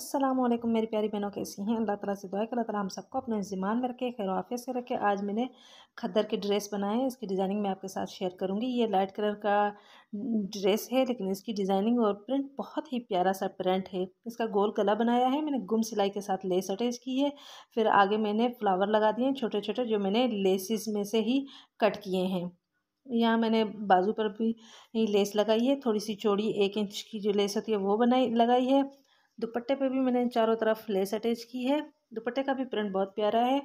अस्सलाम वालेकुम मेरी प्यारी बहनों कैसी हैं अल्लाह ताला से दुआ कर अल्लाह ताला हम सबको अपने ज़िमान में रखे खैर आफियत से रखे आज मैंने खद्दर के ड्रेस बनाए हैं इसकी डिज़ाइनिंग मैं आपके साथ शेयर करूँगी ये लाइट कलर का ड्रेस है लेकिन इसकी डिज़ाइनिंग और प्रिंट बहुत ही प्यारा सा प्रिंट है इसका गोल गला बनाया है मैंने गुम सिलाई के साथ लेस अटैच की है फिर आगे मैंने फ्लावर लगा दिए हैं छोटे छोटे जो मैंने लेसिस में से ही कट किए हैं यहाँ मैंने बाजू पर भी लेस लगाई है थोड़ी सी चौड़ी एक इंच की जो लेस होती है वो बनाई लगाई है दुपट्टे पे भी मैंने चारों तरफ लेस अटैच की है दुपट्टे का भी प्रिंट बहुत प्यारा है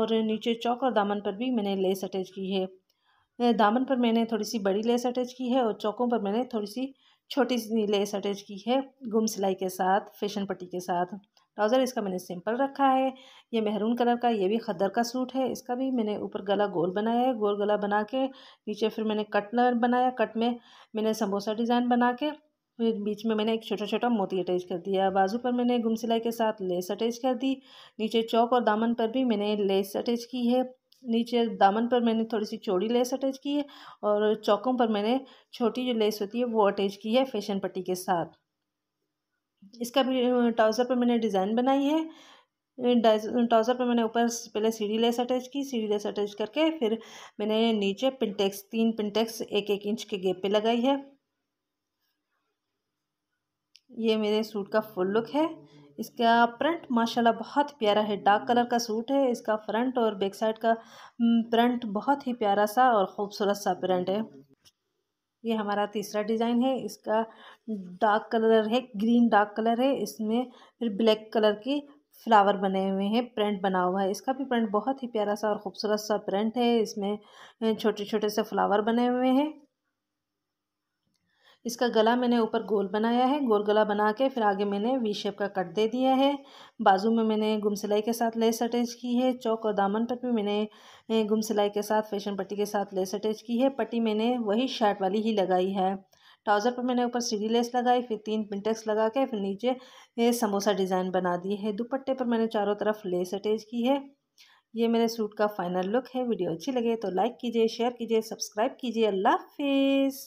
और नीचे चौक और दामन पर भी मैंने लेस अटैच की है दामन पर मैंने थोड़ी सी बड़ी लेस अटैच की है और चौकों पर मैंने थोड़ी सी छोटी सी लेस अटैच की है गुम सिलाई के साथ फैशन पट्टी के साथ ट्राउज़र इसका मैंने सिंपल रखा है ये मेहरून कलर का ये भी खद्दर का सूट है इसका भी मैंने ऊपर गला गोल बनाया है गोल गला बना के नीचे फिर मैंने कट बनाया कट में मैंने समोसा डिज़ाइन बना के फिर बीच में मैंने एक छोटा छोटा मोती अटैच कर दिया बाजू पर मैंने गुम सिलाई के साथ लेस अटैच कर दी नीचे चौक और दामन पर भी मैंने लेस अटैच की है नीचे दामन पर मैंने थोड़ी सी चौड़ी लेस अटैच की है और चौकों पर मैंने छोटी जो लेस होती है वो अटैच की है फैशन पट्टी के साथ इसका भी ट्राउज़र पर मैंने डिज़ाइन बनाई है ट्राउज़र पर मैंने ऊपर पहले सीढ़ी लेस अटैच की सीढ़ी लेस अटैच करके फिर मैंने नीचे पिनटेक्स तीन पिनटेक्स एक एक इंच के गेप पे लगाई है ये मेरे सूट का फुल लुक है इसका प्रिंट माशाल्लाह बहुत प्यारा है डार्क कलर का सूट है इसका फ्रंट और बैक साइड का प्रिंट बहुत ही प्यारा सा और ख़ूबसूरत सा प्रिंट है ये हमारा तीसरा डिज़ाइन है इसका डार्क कलर है ग्रीन डार्क कलर है इसमें फिर ब्लैक कलर की फ्लावर बने हुए हैं प्रिंट बना हुआ है इसका भी प्रिंट बहुत ही प्यारा सा और ख़ूबसूरत सा प्रिंट है इसमें छोटे छोटे से फ्लावर बने हुए हैं इसका गला मैंने ऊपर गोल बनाया है गोल गला बना के फिर आगे मैंने वी शेप का कट दे दिया है बाजू में मैंने गुम सिलाई के साथ लेस अटैच की है चौक और दामन पर भी मैंने गुम सिलाई के साथ फैशन पट्टी के साथ लेस अटैच की है पट्टी मैंने वही शर्ट वाली ही लगाई है ट्राउज़र पर मैंने ऊपर सीढ़ी लेस लगाई फिर तीन पिंटेक्स लगा के फिर नीचे समोसा डिज़ाइन बना दी है दुपट्टे पर मैंने चारों तरफ लेस अटैच की है ये मेरे सूट का फाइनल लुक है वीडियो अच्छी लगे तो लाइक कीजिए शेयर कीजिए सब्सक्राइब कीजिए अल्लाह हाफिज़